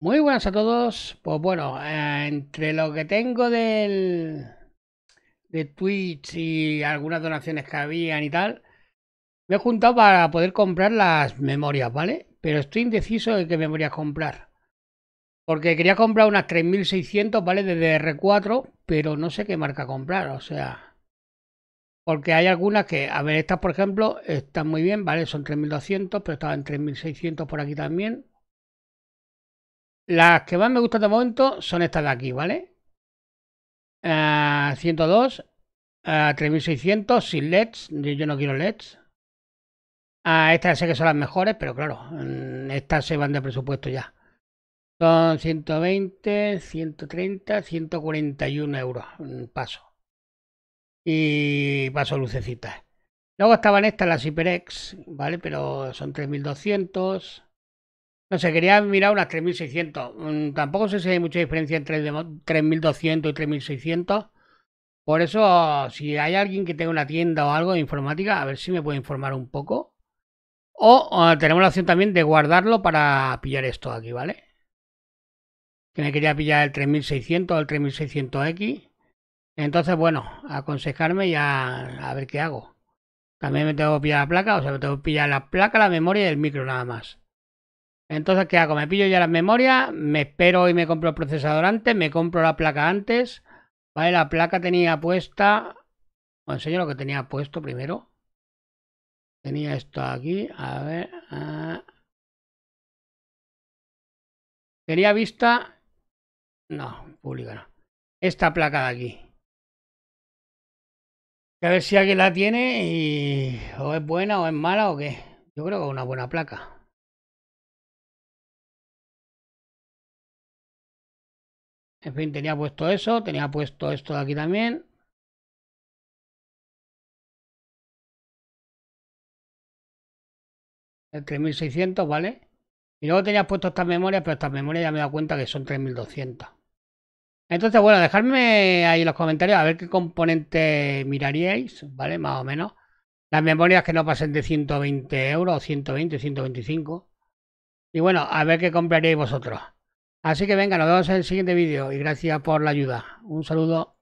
Muy buenas a todos. Pues bueno, eh, entre lo que tengo del de Twitch y algunas donaciones que habían y tal, me he juntado para poder comprar las memorias, ¿vale? Pero estoy indeciso de qué memorias comprar. Porque quería comprar unas 3600, ¿vale? De DR4, pero no sé qué marca comprar, o sea. Porque hay algunas que, a ver, estas por ejemplo, están muy bien, ¿vale? Son 3200, pero estaban 3600 por aquí también. Las que más me gustan de momento son estas de aquí, ¿vale? a 102, a 3600 sin LEDs. Yo, no quiero LEDs. A ah, estas sé que son las mejores, pero claro, mm, estas se van de presupuesto ya. Son 120, 130, 141 euros. Mm, paso. Y paso lucecitas. Luego estaban estas, las HyperX, ¿vale? Pero son 3200. No sé, quería mirar unas 3600. Mm, tampoco sé si hay mucha diferencia entre 3200 y 3600. Por eso, si hay alguien que tenga una tienda o algo de informática, a ver si me puede informar un poco. O, tenemos la opción también de guardarlo para pillar esto aquí, ¿vale? Que me quería pillar el 3600 o el 3600X. Entonces, bueno, aconsejarme ya a ver qué hago. También me tengo que pillar la placa, o sea, me tengo que pillar la placa, la memoria y el micro nada más. Entonces, ¿qué hago? Me pillo ya las memorias, me espero y me compro el procesador antes, me compro la placa antes. Vale, la placa tenía puesta. Os enseño lo que tenía puesto primero. Tenía esto aquí. A ver. Ah. Tenía vista. No, pública no. Esta placa de aquí. A ver si alguien la tiene y o es buena o es mala o qué. Yo creo que es una buena placa. En fin, tenía puesto eso, tenía puesto esto de aquí también. El 3600, ¿vale? Y luego tenía puesto estas memorias, pero estas memorias ya me he dado cuenta que son 3200. Entonces, bueno, dejadme ahí en los comentarios a ver qué componente miraríais, ¿vale? Más o menos. Las memorias que no pasen de 120 euros, 120, 125. Y bueno, a ver qué compraríais vosotros. Así que venga, nos vemos en el siguiente vídeo y gracias por la ayuda. Un saludo.